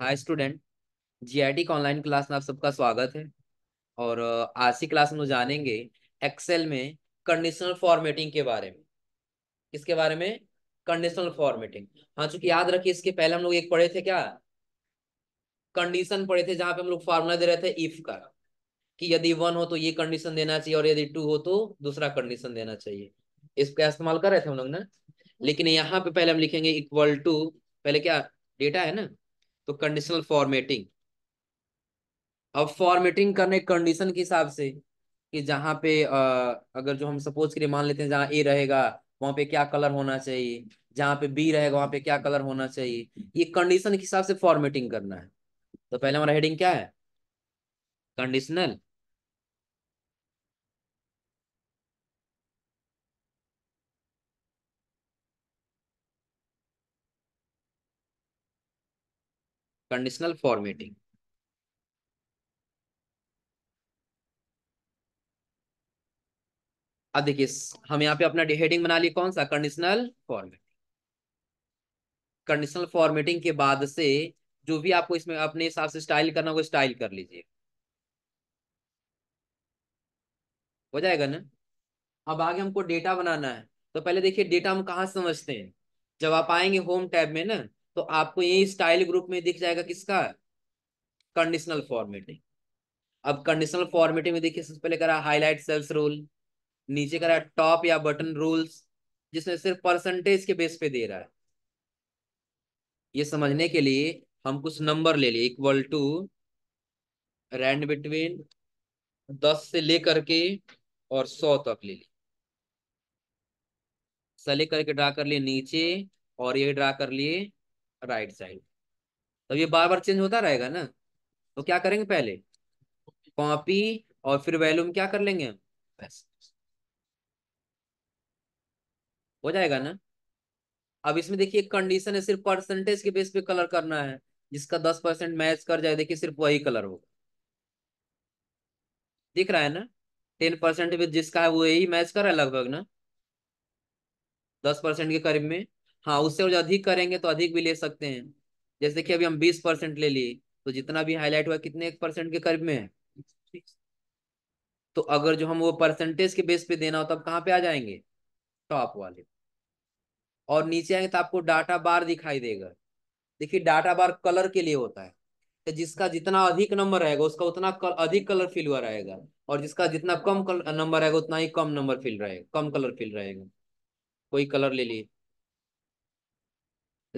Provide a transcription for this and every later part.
हाय student GIT का online class में आप सबका स्वागत है और आज की क्लास में जानेंगे एक्सेल में कंडीशनल फॉर्मेटिंग के बारे में किसके बारे में कंडीशनल फॉर्मेटिंग हाँ चूंकि याद रखिए इसके पहले हम लोग एक पढ़े थे क्या कंडीशन पढ़े थे जहां पे हम लोग फार्मूला दे रहे थे इफ का कि यदि वन हो तो ये कंडीशन देना चाहिए और यदि टू हो तो दूसरा कंडीशन देना चाहिए इसका इस्तेमाल कर रहे थे हम लोग ना लेकिन यहाँ पे पहले हम लिखेंगे इक्वल टू पहले क्या डेटा है ना तो कंडीशनल फॉर्मेटिंग अब फॉर्मेटिंग करने कंडीशन के हिसाब से कि जहां पे आ, अगर जो हम सपोज के लिए मान लेते हैं जहां ए रहेगा वहां पे क्या कलर होना चाहिए जहां पे बी रहेगा वहां पे क्या कलर होना चाहिए ये कंडीशन के हिसाब से फॉर्मेटिंग करना है तो पहले हमारा हेडिंग क्या है कंडीशनल कंडीशनल फॉर्मेटिंग अब देखिए हम यहाँ पे अपना डिहेडिंग बना लिए कौन सा कंडीशनल फॉर्मेटिंग कंडीशनल फॉर्मेटिंग के बाद से जो भी आपको इसमें अपने हिसाब से स्टाइल करना हो स्टाइल कर लीजिए हो जाएगा ना अब आगे हमको डेटा बनाना है तो पहले देखिए डेटा हम कहा समझते हैं जब आप आएंगे होम टैब में ना तो आपको यही स्टाइल ग्रुप में दिख जाएगा किसका कंडीशनल फॉर्मेटिंग अब कंडीशनल फॉर्मेटिंग में देखिए सबसे पहले करा हाईलाइट सेल्स रूल नीचे करा टॉप या बटन रूल्स जिसमें सिर्फ परसेंटेज के बेस पे दे रहा है ये समझने के लिए हम कुछ नंबर ले लिए इक्वल टू रैंड बिटवीन दस से लेकर के और सौ तक ले लिए से करके ड्रा कर लिए नीचे और ये ड्रा कर लिए राइट साइड तो ये बार बार चेंज होता रहेगा ना तो क्या करेंगे पहले कॉपी और फिर वैल्यूम क्या कर लेंगे हम हो जाएगा ना अब इसमें देखिए कंडीशन है सिर्फ परसेंटेज के बेस पे कलर करना है जिसका दस परसेंट मैच कर जाए देखिए सिर्फ वही कलर होगा दिख रहा है ना टेन परसेंट भी जिसका है वो यही मैच कर रहा है लगभग ना दस परसेंट के करीब में हाँ उससे अधिक करेंगे तो अधिक भी ले सकते हैं जैसे कि अभी हम बीस परसेंट ले लिए तो जितना भी हाईलाइट हुआ कितने एक परसेंट के करीब में है तो अगर जो हम वो परसेंटेज के बेस पे देना हो तब तो कहाँ पे आ जाएंगे टॉप वाले और नीचे आएंगे तो आपको डाटा बार दिखाई देगा देखिए डाटा बार कलर के लिए होता है तो जिसका जितना अधिक नंबर रहेगा उसका उतना कल, अधिक कलर फिल हुआ रहेगा और जिसका जितना कम नंबर रहेगा उतना ही कम नंबर फिल रहेगा कम कलर फिल रहेगा कोई कलर ले लिए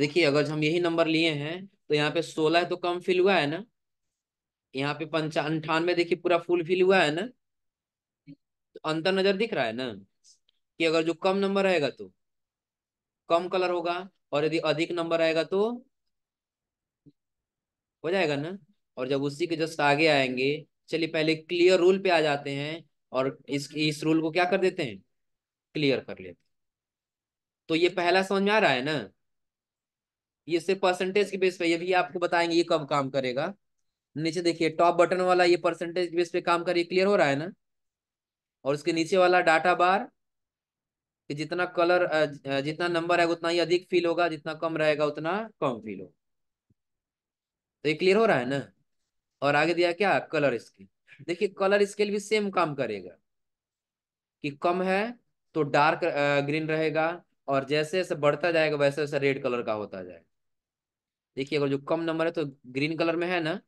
देखिए अगर हम यही नंबर लिए हैं तो यहाँ पे सोलह तो कम फिल हुआ है ना यहाँ पे पंचा अंठानवे देखिए पूरा फुल फिल हुआ है ना तो अंतर नजर दिख रहा है ना कि अगर जो कम नंबर आएगा तो कम कलर होगा और यदि अधिक नंबर आएगा तो हो जाएगा ना और जब उसी के जस्ट आगे आएंगे चलिए पहले क्लियर रूल पे आ जाते हैं और इस इस रूल को क्या कर देते हैं क्लियर कर लेते हैं तो ये पहला समझ में आ रहा है ना ये सिर्फ परसेंटेज के बेस पे ये भी आपको बताएंगे ये कब काम करेगा नीचे देखिए टॉप बटन वाला ये परसेंटेज के बेस पे काम करे क्लियर हो रहा है ना और उसके नीचे वाला डाटा बार कि जितना कलर जितना नंबर है उतना ही अधिक फील होगा जितना कम रहेगा उतना कम फील होगा तो ये क्लियर हो रहा है ना और आगे दिया क्या कलर स्केल देखिए कलर स्केल भी सेम काम करेगा कि कम है तो डार्क ग्रीन रहेगा और जैसे जैसे बढ़ता जाएगा वैसे वैसे रेड कलर का होता जाएगा देखिए अगर जो कम नंबर है तो ग्रीन कलर में है ना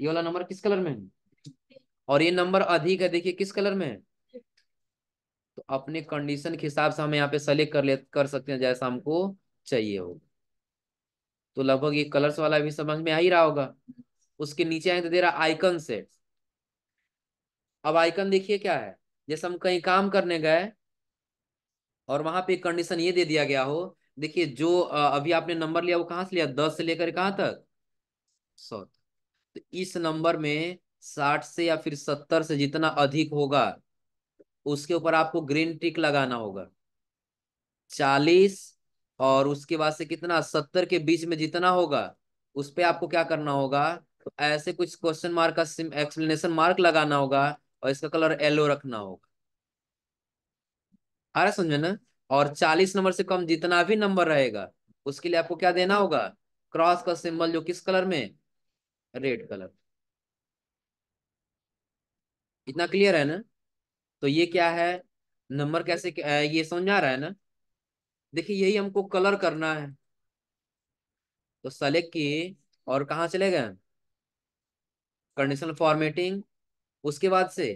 ये वाला नंबर किस कलर में है और ये नंबर अधिक है देखिए किस कलर में है तो अपने कंडीशन के हिसाब से हम यहाँ पे सेलेक्ट कर ले कर सकते हैं जैसा हमको चाहिए होगा तो लगभग ये कलर्स वाला भी समझ में आ ही रहा होगा उसके नीचे आए तो दे रहा आइकन से अब आइकन देखिए क्या है जैसे हम कहीं काम करने गए और वहां पे कंडीशन ये दे दिया गया हो देखिए जो अभी आपने नंबर लिया वो कहां से लिया दस से लेकर कहां तक सौ तो इस नंबर में साठ से या फिर सत्तर से जितना अधिक होगा उसके ऊपर आपको ग्रीन टिक लगाना होगा चालीस और उसके बाद से कितना सत्तर के बीच में जितना होगा उस पर आपको क्या करना होगा तो ऐसे कुछ क्वेश्चन मार्क का एक्सप्लेनेशन मार्क लगाना होगा और इसका कलर येलो रखना होगा आ रहा समझे ना और चालीस नंबर से कम जितना भी नंबर रहेगा उसके लिए आपको क्या देना होगा क्रॉस का सिंबल जो किस कलर में रेड कलर इतना क्लियर है ना तो ये क्या है नंबर कैसे ये समझा रहा है ना देखिए यही हमको कलर करना है तो सेलेक्ट किए और कहा चले गए कंडीशनल फॉर्मेटिंग उसके बाद से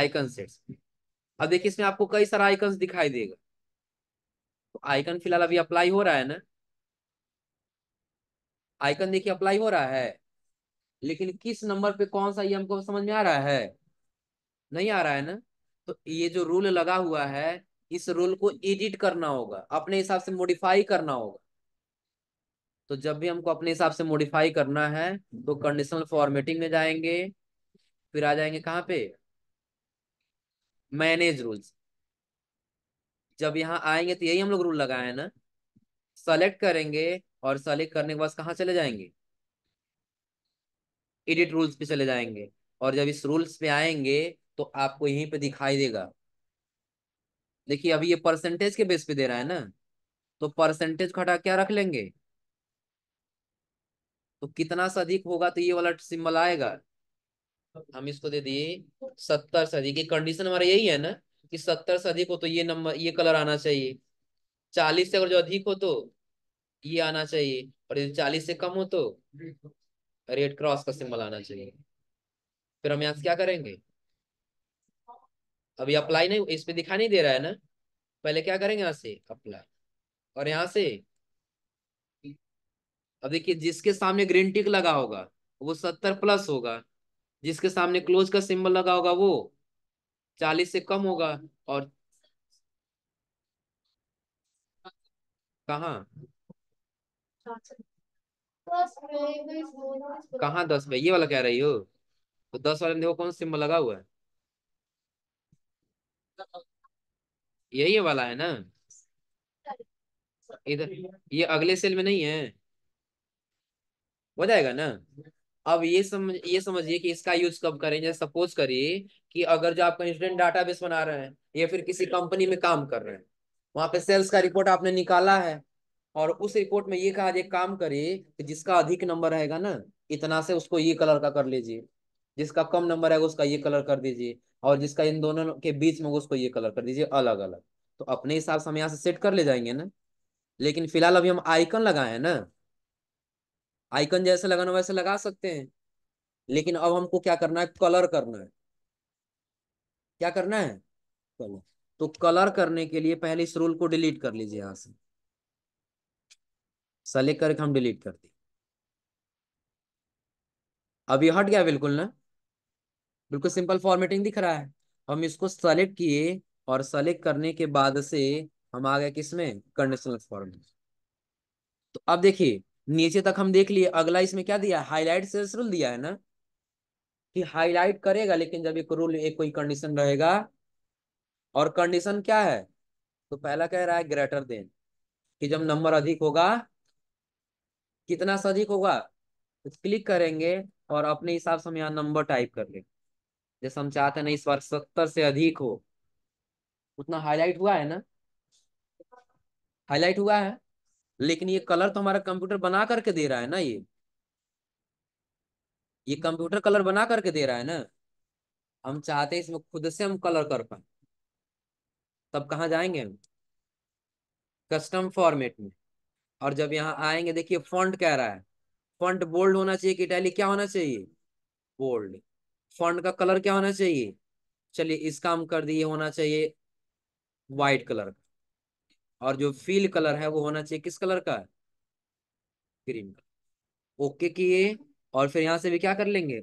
आइकन सेट्स अब देखिए इसमें आपको कई सारा आइकन दिखाई देगा तो आइकन फिलहाल अभी अप्लाई हो रहा है ना आइकन देखिए अप्लाई हो रहा है लेकिन किस नंबर पे कौन सा ये हमको समझ में आ रहा है नहीं आ रहा है ना तो ये जो रूल लगा हुआ है इस रूल को एडिट करना होगा अपने हिसाब से मॉडिफाई करना होगा तो जब भी हमको अपने हिसाब से मॉडिफाई करना है तो कंडीशनल फॉर्मेटिंग में जाएंगे फिर आ जाएंगे कहाँ पे मैनेज रूल्स जब यहाँ आएंगे तो यही हम लोग रूल लगाए हैं ना सेलेक्ट करेंगे और सेलेक्ट करने के बाद कहाँ चले जाएंगे एडिट रूल्स पे चले जाएंगे और जब इस रूल्स पे आएंगे तो आपको यहीं पे दिखाई देगा देखिए अभी ये परसेंटेज के बेस पे दे रहा है ना तो परसेंटेज घटा क्या रख लेंगे तो कितना से अधिक होगा तो ये वाला सिंबल आएगा हम इसको दे दिए सत्तर से अधिक कंडीशन हमारा यही है ना कि सत्तर से अधिक हो तो ये नंबर ये कलर आना चाहिए चालीस से अगर जो अधिक हो तो ये आना चाहिए और यदि चालीस से कम हो तो रेड क्रॉस का सिंबल आना चाहिए फिर हम यहाँ से क्या करेंगे अभी अप्लाई नहीं इस पे दिखा नहीं दे रहा है ना पहले क्या करेंगे यहाँ से अप्लाई और यहाँ से अब देखिए जिसके सामने ग्रीन टिक लगा होगा वो सत्तर प्लस होगा जिसके सामने क्लोज का सिंबल लगा होगा वो चालीस से कम होगा और कहा कहा दस पे ये वाला कह रही हो तो दस वाले देखो कौन सिंबल लगा हुआ है यही वाला है ना इधर ये अगले सेल में नहीं है हो जाएगा ना अब ये समझ ये समझिए कि इसका यूज कब करें जैसे सपोज करिए कि अगर जो आपका इंस्टेंट डाटाबेस बना रहे हैं या फिर किसी कंपनी में काम कर रहे हैं वहां पे सेल्स का रिपोर्ट आपने निकाला है और उस रिपोर्ट में ये कहा जाए काम करिए कि जिसका अधिक नंबर रहेगा ना इतना से उसको ये कलर का कर लीजिए जिसका कम नंबर है उसका ये कलर कर दीजिए और जिसका इन दोनों के बीच में उसको ये कलर कर दीजिए अलग अलग तो अपने हिसाब से हम यहाँ से सेट कर ले जाएंगे ना लेकिन फिलहाल अभी हम आइकन लगाए हैं ना आइकन जैसे लगाना वैसे लगा सकते हैं लेकिन अब हमको क्या करना है कलर करना है क्या करना है कलर तो कलर करने के लिए पहले इस रूल को डिलीट कर लीजिए यहां से सेलेक्ट करके हम डिलीट कर दिए अब ये हट गया बिल्कुल ना बिल्कुल सिंपल फॉर्मेटिंग दिख रहा है हम इसको सेलेक्ट किए और सेलेक्ट करने के बाद से हम आ गए किसमें कंडीशनल फॉर्मेट तो अब देखिए नीचे तक हम देख लिए अगला इसमें क्या दिया हाईलाइट सेल्स रूल दिया है ना कि हाईलाइट करेगा लेकिन जब एक रूल एक कोई कंडीशन रहेगा और कंडीशन क्या है तो पहला कह रहा है ग्रेटर देन कि जब नंबर अधिक होगा कितना से अधिक होगा तो क्लिक करेंगे और अपने हिसाब से हम यहाँ नंबर टाइप कर लेंगे जैसे हम चाहते हैं ना इस बार सत्तर से अधिक हो उतना हाईलाइट हुआ है ना हाईलाइट हुआ है लेकिन ये कलर तो हमारा कंप्यूटर बना करके दे रहा है ना ये ये कंप्यूटर कलर बना करके दे रहा है ना हम चाहते हैं इसमें खुद से हम कलर कर पाए तब कहा जाएंगे हम कस्टम फॉर्मेट में और जब यहाँ आएंगे देखिए फॉन्ट कह रहा है फॉन्ट बोल्ड होना चाहिए कि टैली क्या होना चाहिए बोल्ड फॉन्ट का कलर क्या होना चाहिए चलिए इसका हम कर दिए होना चाहिए वाइट कलर का और जो फील कलर है वो होना चाहिए किस कलर का ग्रीन कलर ओके किए और फिर यहाँ से भी क्या कर लेंगे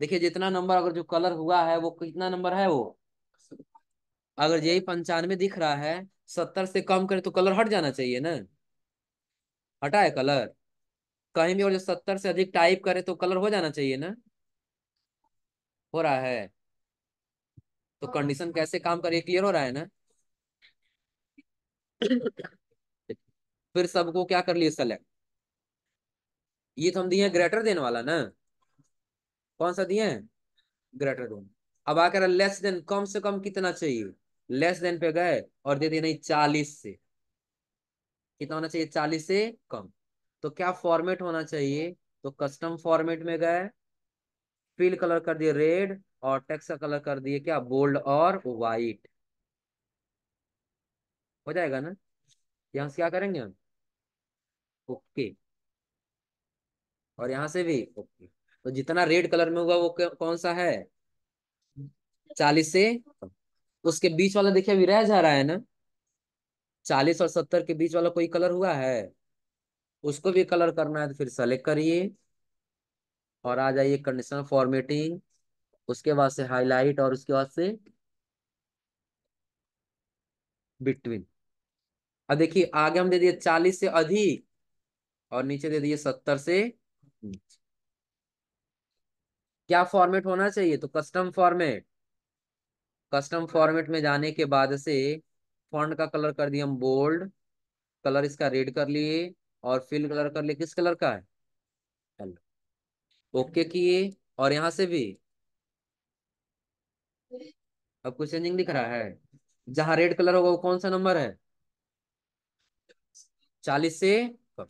देखिए जितना नंबर अगर जो कलर हुआ है वो कितना नंबर है वो अगर यही पंचानवे दिख रहा है सत्तर से कम करें तो कलर हट जाना चाहिए ना हटा है कलर कहीं भी और जो सत्तर से अधिक टाइप करे तो कलर हो जाना चाहिए ना हो रहा है तो कंडीशन हाँ। कैसे काम करिए क्लियर हो रहा है ना फिर सबको क्या कर लिए सेलेक्ट ये तो हम दिए ग्रेटर देन वाला ना कौन सा दिए ग्रेटर देन अब आकर लेस देन कम से कम कितना चाहिए लेस देन पे गए और दे दिए नहीं चालीस से कितना होना चाहिए चालीस से कम तो क्या फॉर्मेट होना चाहिए तो कस्टम फॉर्मेट में गए फिल कलर कर दिए रेड और टेक्स्ट का कलर कर दिए क्या बोल्ड और वाइट हो जाएगा ना यहाँ से क्या करेंगे हम ओके और यहाँ से भी ओके तो जितना रेड कलर में हुआ वो कौन सा है चालीस से उसके बीच वाला देखिए अभी रह जा रहा है ना चालीस और सत्तर के बीच वाला कोई कलर हुआ है उसको भी कलर करना है तो फिर सेलेक्ट करिए और आ जाइए कंडीशनल फॉर्मेटिंग उसके बाद से हाईलाइट और उसके बाद से बिटवीन अब देखिए आगे हम दे दिए चालीस से अधिक और नीचे दे दिए सत्तर से क्या फॉर्मेट होना चाहिए तो कस्टम फॉर्मेट कस्टम फॉर्मेट में जाने के बाद से फॉन्ट का कलर कर दिया हम बोल्ड कलर इसका रेड कर लिए और फिल कलर कर लिए किस कलर का है ओके किए और यहां से भी अब कुछ चेंजिंग दिख रहा है जहां रेड कलर होगा वो कौन सा नंबर है चालीस से कम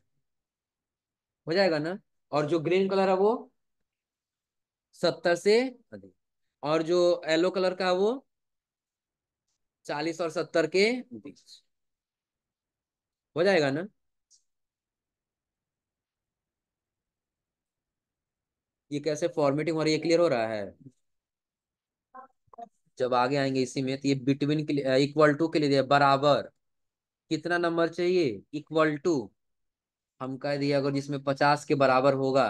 हो जाएगा ना और जो ग्रीन कलर है वो सत्तर से अधिक और जो येलो कलर का है वो चालीस और सत्तर के बीच हो जाएगा ना ये कैसे फॉर्मेटिंग हो रही है क्लियर हो रहा है जब आगे आएंगे इसी में तो ये बिटवीन इक्वल टू के लिए दिया बराबर कितना नंबर चाहिए इक्वल टू हम कह दिए अगर जिसमें पचास के बराबर होगा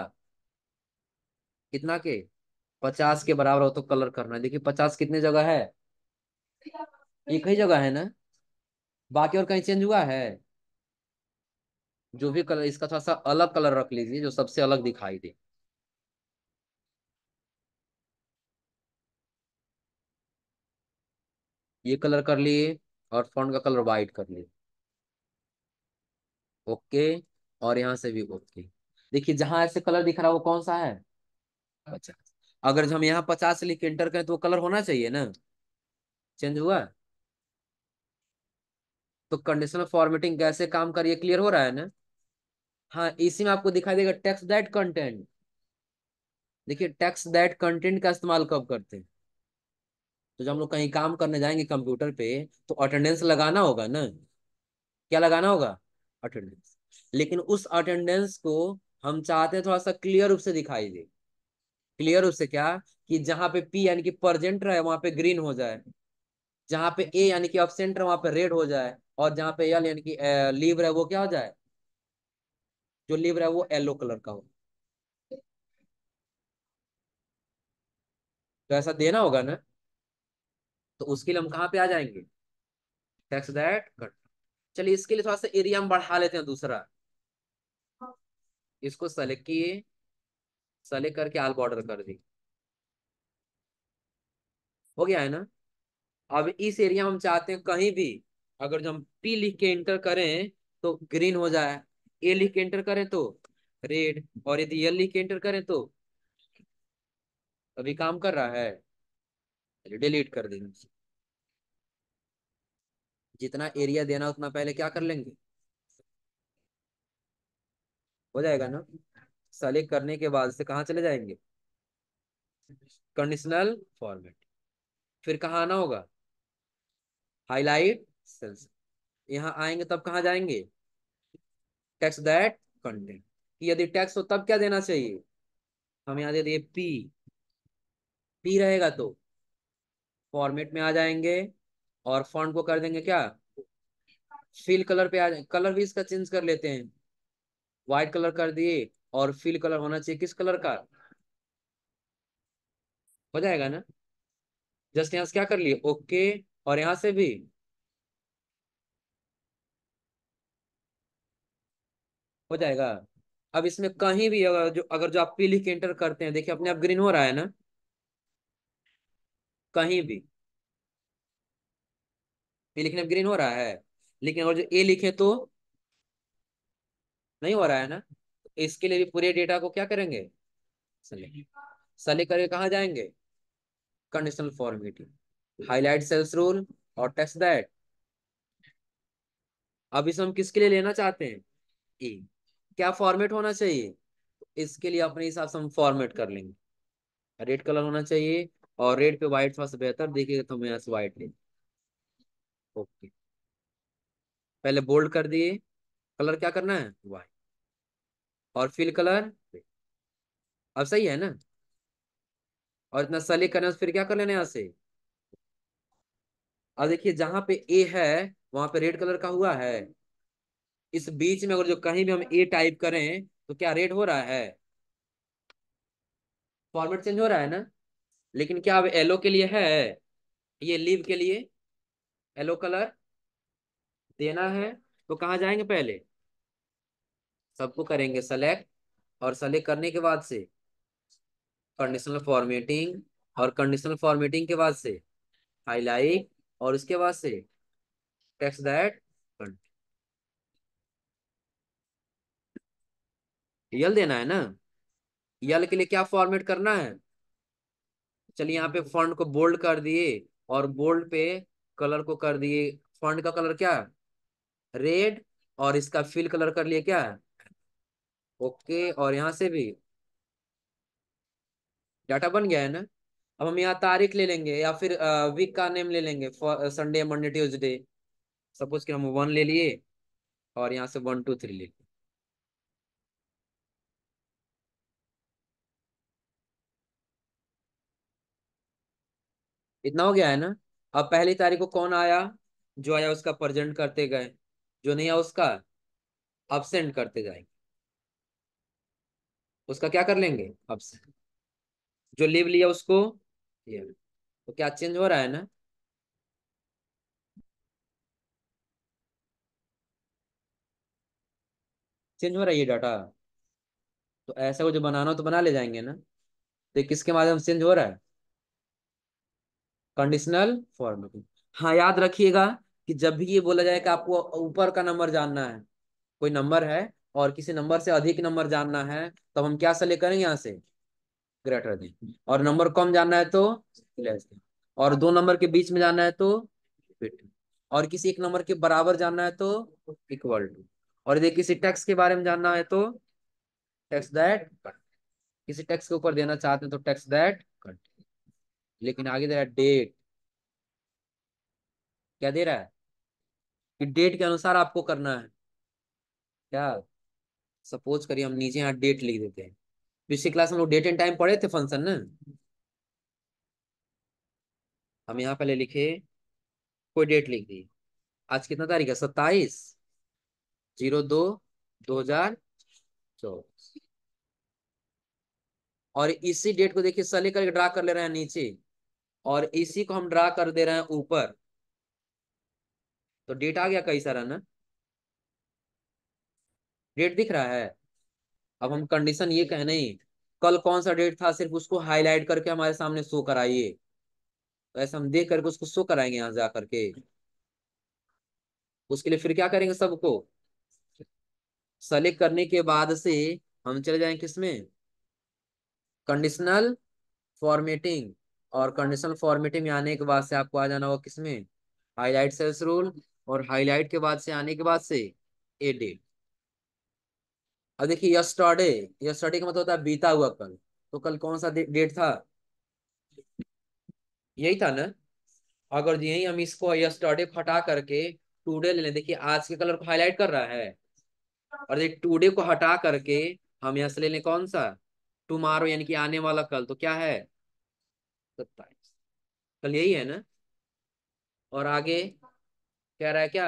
कितना के पचास के बराबर हो तो कलर करना है देखिए पचास कितने जगह है एक ही जगह है ना बाकी और कहीं चेंज हुआ है जो भी कलर इसका थोड़ा सा अलग कलर रख लीजिए जो सबसे अलग दिखाई दे ये कलर कर लिए और फ्रंट का कलर व्हाइट कर लिए ओके और यहाँ से भी ओके देखिए जहां ऐसे कलर दिख रहा है वो कौन सा है पचास अगर हम यहाँ पचास लिख के एंटर करें तो वो कलर होना चाहिए ना चेंज हुआ तो कंडीशनल फॉर्मेटिंग कैसे काम करिए क्लियर हो रहा है ना हाँ इसी में आपको दिखाई देगा टेक्स दैट कंटेंट देखिए टेक्स दैट कंटेंट का इस्तेमाल कब करते हैं तो जब हम लोग कहीं काम करने जाएंगे कंप्यूटर पे तो अटेंडेंस लगाना होगा ना क्या लगाना होगा अटेंडेंस लेकिन उस अटेंडेंस को हम चाहते हैं थोड़ा सा क्लियर रूप से दिखाई दे क्लियर रूप से क्या कि जहां पे पी यानी कि प्रजेंट रहे वहां पे ग्रीन हो जाए जहां पे ए यानी कि अब्सेंट रहे वहां पे रेड हो जाए और जहां पे एल यानी कि लीव रहे वो क्या हो जाए जो लीव रहे वो येलो कलर का हो तो ऐसा देना होगा ना तो उसके लिए हम कहां पे आ जाएंगे टेक्स दैट चलिए इसके लिए थोड़ा सा एरिया हम बढ़ा लेते हैं दूसरा इसको सेलेक्ट किए सेलेक्ट करके आल बॉर्डर कर दी हो गया है ना अब इस एरिया हम चाहते हैं कहीं भी अगर जो हम पी लिख के एंटर करें तो ग्रीन हो जाए ए लिख के एंटर करें तो रेड और यदि एल लिख के एंटर करें तो अभी काम कर रहा है डिलीट कर देंगे जितना एरिया देना उतना पहले क्या कर लेंगे हो जाएगा ना सेलेक्ट करने के बाद से कहा चले जाएंगे कंडीशनल फॉर्मेट फिर कहा आना होगा हाईलाइट सेल्स यहाँ आएंगे तब कहा जाएंगे टेक्स्ट दैट कंटेंट यदि टैक्स हो तब क्या देना चाहिए हम यहाँ दे दिए पी पी रहेगा तो फॉर्मेट में आ जाएंगे और फॉन्ट को कर देंगे क्या फिल कलर पे आ जाए कलर भी इसका चेंज कर लेते हैं व्हाइट कलर कर दिए और फिल कलर होना चाहिए किस कलर का हो जाएगा ना जस्ट यहां से क्या कर लिए ओके और यहां से भी हो जाएगा अब इसमें कहीं भी अगर जो अगर जो आप पी लिख एंटर करते हैं देखिए अपने आप ग्रीन हो रहा है ना कहीं भी ये लिखने में ग्रीन हो रहा है लेकिन अगर जो ए लिखे तो नहीं हो रहा है ना तो इसके लिए भी पूरे डेटा को क्या करेंगे सले करके कहा जाएंगे conditional formatting highlight cells rule और टेस्ट दैट अब इसे हम किसके लिए लेना चाहते हैं ए क्या फॉर्मेट होना चाहिए इसके लिए अपने हिसाब से हम फॉर्मेट कर लेंगे रेड कलर होना चाहिए और रेड पे व्हाइट थोड़ा सा बेहतर देखिएगा तो मैं यहाँ से व्हाइट लेंगे ओके पहले बोल्ड कर दिए कलर क्या करना है वाइट और फिल कलर अब सही है ना और इतना सलीक करना फिर क्या कर लेना यहाँ से अब देखिए जहां पे ए है वहां पे रेड कलर का हुआ है इस बीच में अगर जो कहीं भी हम ए टाइप करें तो क्या रेड हो रहा है फॉर्मेट चेंज हो रहा है ना लेकिन क्या अब येलो के लिए है ये लीव के लिए येलो कलर देना है तो कहाँ जाएंगे पहले सबको करेंगे सेलेक्ट और सेलेक्ट करने के बाद से कंडीशनल फॉर्मेटिंग और कंडीशनल फॉर्मेटिंग के बाद से हाईलाइट और उसके बाद से टेक्स्ट दैट यल देना है ना यल के लिए क्या फॉर्मेट करना है चलिए यहाँ पे फॉन्ट को बोल्ड कर दिए और बोल्ड पे कलर को कर दिए फंड का कलर क्या रेड और इसका फिल कलर कर लिए क्या ओके और यहाँ से भी डाटा बन गया है ना अब हम यहाँ तारीख ले लेंगे या फिर वीक का नेम ले लेंगे संडे मंडे ट्यूजडे सपोज कि हम वन ले लिए और यहाँ से वन टू थ्री ले लिए इतना हो गया है ना अब पहली तारीख को कौन आया जो आया उसका प्रजेंट करते गए जो नहीं आया उसका अबसेंट करते जाएंगे उसका क्या कर लेंगे अबसेंट जो लीव लिया उसको ये तो क्या चेंज हो रहा है ना चेंज हो रहा है ये डाटा तो ऐसा को जो बनाना हो तो बना ले जाएंगे ना तो किसके माध्यम से चेंज हो रहा है कंडीशनल फॉर्मेटिंग हाँ याद रखिएगा कि जब भी ये बोला जाए कि आपको ऊपर का नंबर जानना है कोई नंबर है और किसी नंबर से अधिक नंबर जानना है तो हम क्या सेलेक्ट करेंगे यहाँ से ग्रेटर दें और नंबर कम जानना है तो लेस और दो नंबर के बीच में जानना है तो फिट और किसी एक नंबर के बराबर जानना है तो इक्वल टू और यदि किसी टैक्स के बारे में जानना है तो टैक्स दैट किसी टैक्स के ऊपर देना चाहते हैं तो टैक्स दैट लेकिन आगे दे रहा है डेट क्या दे रहा है कि डेट के अनुसार आपको करना है क्या सपोज करिए हम नीचे यहाँ डेट लिख देते हैं पिछली क्लास में लोग डेट एंड टाइम पढ़े थे फंक्शन ना हम यहाँ पहले लिखे कोई डेट लिख दी आज कितना तारीख है सत्ताईस जीरो दो दो हजार चौबीस और इसी डेट को देखिए सले करके ड्रा कर ले रहे हैं नीचे और इसी को हम ड्रा कर दे रहे हैं ऊपर तो डेट आ गया कई सारा ना डेट दिख रहा है अब हम कंडीशन ये कहने नहीं कल कौन सा डेट था सिर्फ उसको हाईलाइट करके हमारे सामने शो कराइए तो हम देख करके उसको शो कराएंगे यहां जा करके उसके लिए फिर क्या करेंगे सबको सेलेक्ट करने के बाद से हम चले जाएंगे किसमें कंडीशनल फॉर्मेटिंग और कंडीशनल फॉर्मेटिंग में आने के बाद से आपको आ जाना होगा किसमें हाईलाइट सेल्स रूल और हाईलाइट के बाद से आने के बाद से ए डेट अब देखिए यस्टरडे यस्टरडे का मतलब होता है बीता हुआ कल तो कल कौन सा डेट था यही था ना अगर यही हम इसको यस्टरडे हटा करके टूडे ले लें देखिए आज के कलर को हाईलाइट कर रहा है और देखिए टूडे को हटा करके हम यहाँ से ले लें कौन सा टुमारो यानी कि आने वाला कल तो क्या है सत्ताईस कल यही है ना और आगे कह रहा है क्या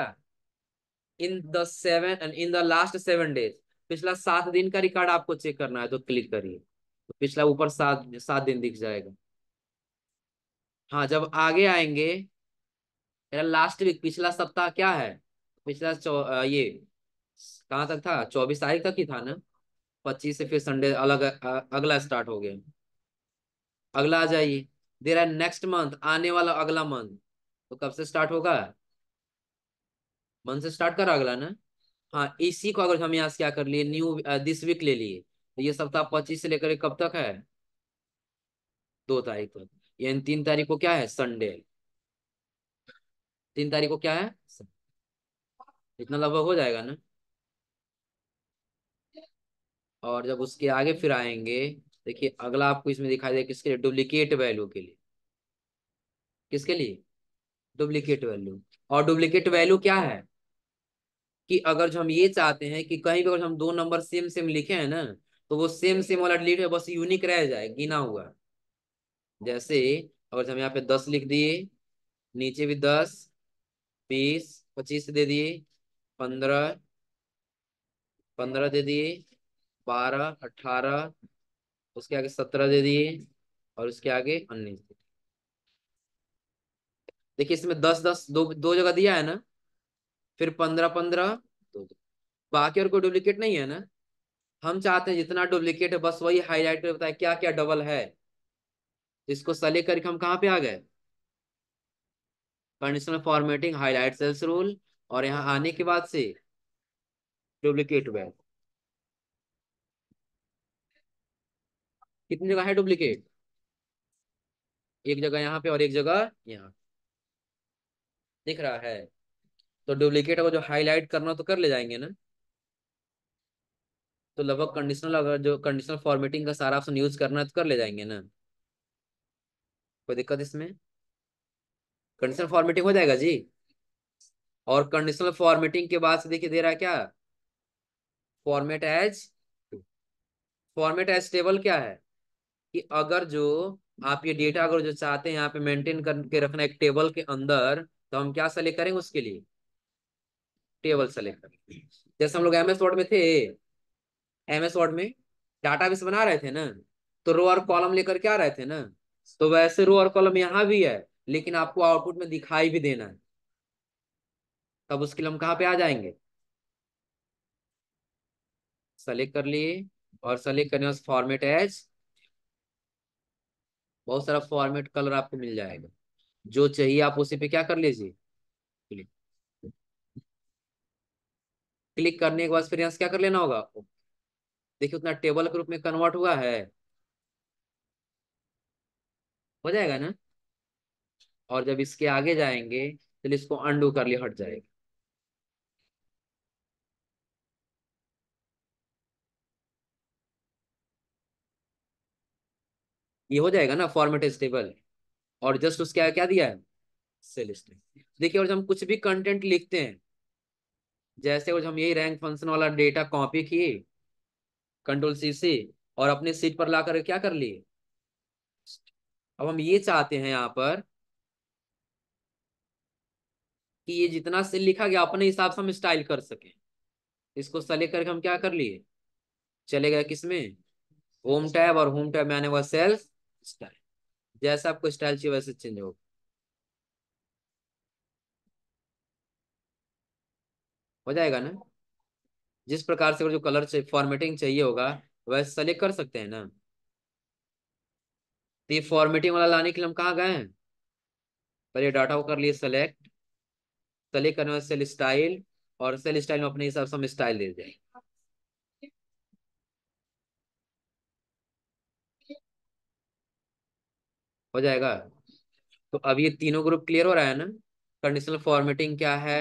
in the seven in the last seven days पिछला सात दिन का रिकॉर्ड आपको चेक करना है तो क्लिक करिए तो पिछला ऊपर सात सात दिन दिख जाएगा हाँ जब आगे आएंगे लास्ट वीक पिछला सप्ताह क्या है पिछला ये कहाँ तक था चौबीस तारीख तक ही था ना पच्चीस से फिर संडे अलग अगला स्टार्ट हो गया अगला आ जाइए दे रहा है नेक्स्ट मंथ आने वाला अगला मंथ तो कब से स्टार्ट होगा मंथ से स्टार्ट करा अगला ना हाँ इसी को अगर हम यहाँ से क्या कर लिए न्यू दिस वीक ले लिए तो ये सप्ताह पच्चीस से लेकर कब तक है दो तारीख तक यानी तीन तारीख को क्या है संडे तीन तारीख को क्या है इतना लगभग हो जाएगा ना और जब उसके आगे फिर आएंगे देखिए अगला आपको इसमें दिखाई दे किसके लिए डुप्लीकेट वैल्यू के लिए किसके लिए डुप्लीकेट वैल्यू और डुप्लीकेट वैल्यू क्या है कि अगर जो हम ये चाहते हैं कि कहीं भी अगर हम दो नंबर सेम सेम लिखे हैं ना तो वो सेम सेम वाला डिलीट बस यूनिक रह जाए गिना हुआ जैसे अगर हम यहाँ पे दस लिख दिए नीचे भी दस बीस पच्चीस दे दिए पंद्रह पंद्रह दे दिए बारह अठारह उसके आगे सत्रह दे दिए और उसके आगे उन्नीस देखिए इसमें दस दस दो दो जगह दिया है ना फिर पंद्रह पंद्रह दो बाकी और कोई डुप्लीकेट नहीं है ना हम चाहते हैं जितना डुप्लीकेट है बस वही हाईलाइट बताए क्या क्या डबल है इसको सलेक्ट करके हम कहाँ पे आ गए conditional formatting highlight cells rule और यहाँ आने के बाद से डुप्लीकेट वैल्यू कितनी जगह है डुप्लीकेट एक जगह यहाँ पे और एक जगह यहाँ दिख रहा है तो डुप्लीकेट अगर जो हाईलाइट करना तो कर ले जाएंगे ना तो लगभग कंडीशनल अगर जो कंडीशनल फॉर्मेटिंग का सारा ऑप्शन यूज करना है तो कर ले जाएंगे ना कोई दिक्कत इसमें कंडीशनल फॉर्मेटिंग हो जाएगा जी और कंडीशनल फॉर्मेटिंग के बाद से देखिए दे रहा है क्या format as format as table क्या है कि अगर जो आप ये डेटा अगर जो चाहते हैं यहाँ पे मेंटेन करके रखना एक टेबल के अंदर तो हम क्या सेलेक्ट करेंगे उसके लिए टेबल सेलेक्ट कर जैसे हम लोग एम एस वर्ड में थे एम एस वर्ड में डाटा बेस बना रहे थे ना तो रो और कॉलम लेकर क्या रहे थे ना तो वैसे रो और कॉलम यहाँ भी है लेकिन आपको आउटपुट में दिखाई भी देना है तब उसके लिए हम कहाँ पे आ जाएंगे सेलेक्ट कर लिए और सेलेक्ट करने फॉर्मेट एज बहुत सारा फॉर्मेट कलर आपको मिल जाएगा जो चाहिए आप उसी पे क्या कर लीजिए क्लिक क्लिक करने के बाद फिर यहां से क्या कर लेना होगा आपको देखिए उतना टेबल के रूप में कन्वर्ट हुआ है हो जाएगा ना और जब इसके आगे जाएंगे तो इसको अंडू कर लिए हट जाएगा ये हो जाएगा ना फॉर्मेट स्टेबल और जस्ट उसके क्या दिया है सेल देखिए और जब हम कुछ भी कंटेंट लिखते हैं जैसे कुछ हम यही रैंक फंक्शन वाला डेटा कॉपी किए कंट्रोल सी से और अपने सीट पर ला क्या कर लिए अब हम ये चाहते हैं यहाँ पर कि ये जितना से लिखा गया अपने हिसाब से हम स्टाइल कर सके इसको सेलेक्ट करके हम क्या कर लिए चले गए किसमें होम टैब और होम टैब में आने वाला सेल्स स्टाइल जैसा आपको स्टाइल चाहिए वैसे चेंज होगा हो जाएगा ना जिस प्रकार से जो कलर चाहिए फॉर्मेटिंग चाहिए होगा वैसे सेलेक्ट कर सकते हैं ना तो ये फॉर्मेटिंग वाला लाने के लिए हम कहाँ गए हैं पहले डाटा को कर लिए सेलेक्ट सेलेक्ट करने वाले सेल स्टाइल और सेल स्टाइल में अपने हिसाब से हम स्टाइल दे जाएंगे हो जाएगा तो अब ये तीनों ग्रुप क्लियर हो रहा है ना कंडीशनल फॉर्मेटिंग क्या है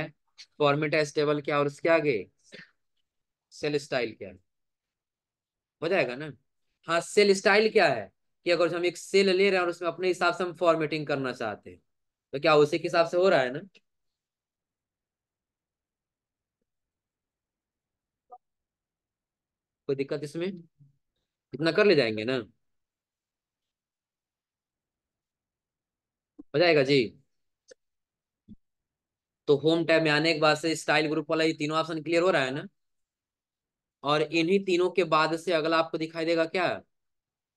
फॉर्मेट है स्टेबल क्या और उसके आगे सेल स्टाइल क्या हो जाएगा ना हाँ सेल स्टाइल क्या है कि अगर हम एक सेल ले रहे हैं और उसमें अपने हिसाब से हम फॉर्मेटिंग करना चाहते हैं तो क्या उसी के हिसाब से हो रहा है ना कोई दिक्कत इसमें इतना कर ले जाएंगे ना हो जाएगा जी तो होम टैब में आने के बाद से स्टाइल ग्रुप वाला ये तीनों ऑप्शन क्लियर हो रहा है ना और इन्हीं तीनों के बाद से अगला आपको दिखाई देगा क्या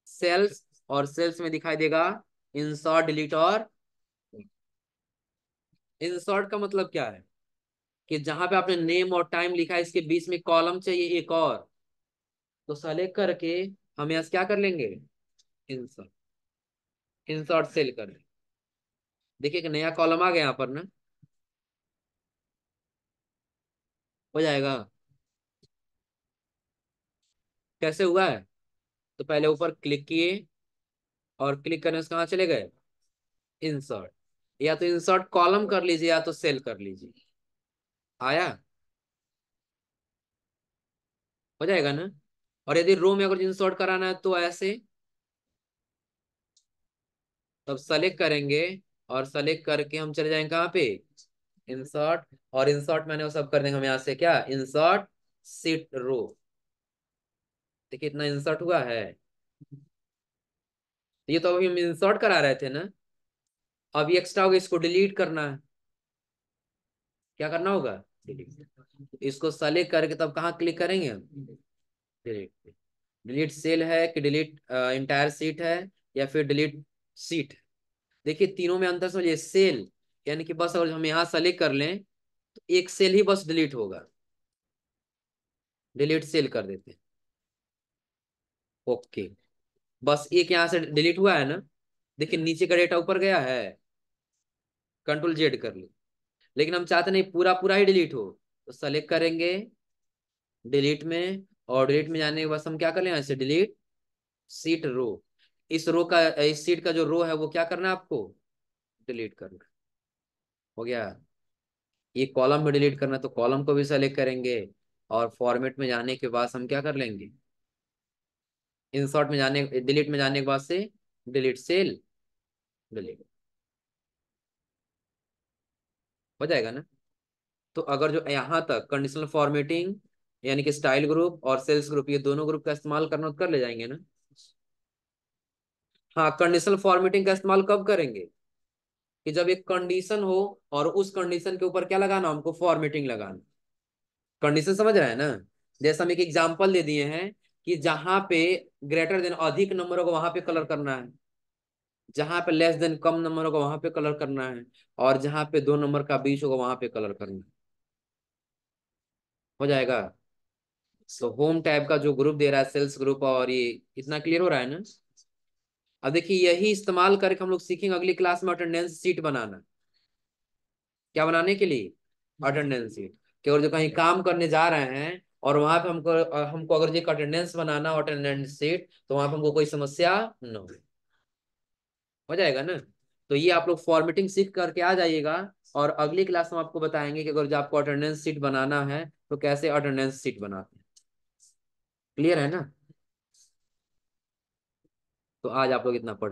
सेल्स और सेल्स में दिखाई देगा इंसर्ट डिलीट और इंसर्ट का मतलब क्या है कि जहां पे आपने नेम और टाइम लिखा है इसके बीच में कॉलम चाहिए एक और तो सेलेक्ट करके हम यहां क्या कर लेंगे इंसर्ट इंसर्ट सेल कर लेंगे देखिए एक नया कॉलम आ गया यहाँ पर ना हो जाएगा कैसे हुआ है तो पहले ऊपर क्लिक किए और क्लिक करने से कहा चले गए इंसर्ट या तो इंसर्ट कॉलम कर लीजिए या तो सेल कर लीजिए आया हो जाएगा ना और यदि रो में अगर इंसर्ट कराना है तो ऐसे तब सेलेक्ट करेंगे और सेलेक्ट करके हम चले जाएंगे कहाँ पे इंसर्ट और इंसर्ट मैंने वो सब कर देंगे हम यहाँ से क्या इंसर्ट सीट रो देखिए इतना इंसर्ट हुआ है ये तो अभी हम इंसर्ट करा रहे थे ना अब ये एक्स्ट्रा होगा इसको डिलीट करना है क्या करना होगा इसको सेलेक्ट करके तब कहाँ क्लिक करेंगे डिलीट डिलीट सेल है कि डिलीट इंटायर सीट है या फिर डिलीट सीट देखिए तीनों में अंतर समझिए सेल यानी कि बस अगर हम यहाँ सेलेक्ट कर लें तो एक सेल ही बस डिलीट होगा डिलीट सेल कर देते हैं ओके बस एक यहां से डिलीट हुआ है ना देखिए नीचे का डेटा ऊपर गया है कंट्रोल जेड कर ली लेकिन हम चाहते नहीं पूरा पूरा ही डिलीट हो तो सेलेक्ट करेंगे डिलीट में और डिलीट में जाने के बाद हम क्या कर लेट डिलीट सीट रो इस रो का इस सीट का जो रो है वो क्या करना है आपको डिलीट करना हो गया ये कॉलम में डिलीट करना तो कॉलम को भी सेलेक्ट करेंगे और फॉर्मेट में जाने के बाद हम क्या कर लेंगे इंसर्ट में जाने डिलीट में जाने के बाद से डिलीट सेल डिलीट हो जाएगा ना तो अगर जो यहां तक कंडीशनल फॉर्मेटिंग यानी कि स्टाइल ग्रुप और सेल्स ग्रुप ये दोनों ग्रुप का इस्तेमाल करना तो कर ले जाएंगे ना हाँ कंडीशनल फॉर्मेटिंग का इस्तेमाल कब करेंगे कि जब एक कंडीशन हो और उस कंडीशन के ऊपर क्या लगाना हमको फॉर्मेटिंग लगाना कंडीशन समझ रहे हैं ना जैसे हम एक एग्जाम्पल दे दिए हैं कि जहां पे ग्रेटर देन अधिक नंबर होगा वहां पे कलर करना है जहां पे लेस देन कम नंबर होगा वहां पे कलर करना है और जहां पे दो नंबर का बीच होगा वहां पे कलर करना है हो जाएगा सो होम टाइप का जो ग्रुप दे रहा है सेल्स ग्रुप और ये इतना क्लियर हो रहा है ना अब देखिए यही इस्तेमाल करके हम लोग सीखेंगे अगली क्लास में अटेंडेंस सीट बनाना क्या बनाने के लिए अटेंडेंस हम्म। सीट कि अगर जो कहीं काम करने जा रहे हैं और वहां पे हमको हमको अगर जो अटेंडेंस बनाना अटेंडेंस सीट तो वहां पे हमको कोई समस्या न हो हो जाएगा ना तो ये आप लोग फॉर्मेटिंग सीख करके आ जाइएगा और अगली क्लास में आपको बताएंगे कि अगर जो आपको अटेंडेंस सीट बनाना है तो कैसे अटेंडेंस सीट बनाते हैं क्लियर है ना तो आज आप लोग इतना पढ़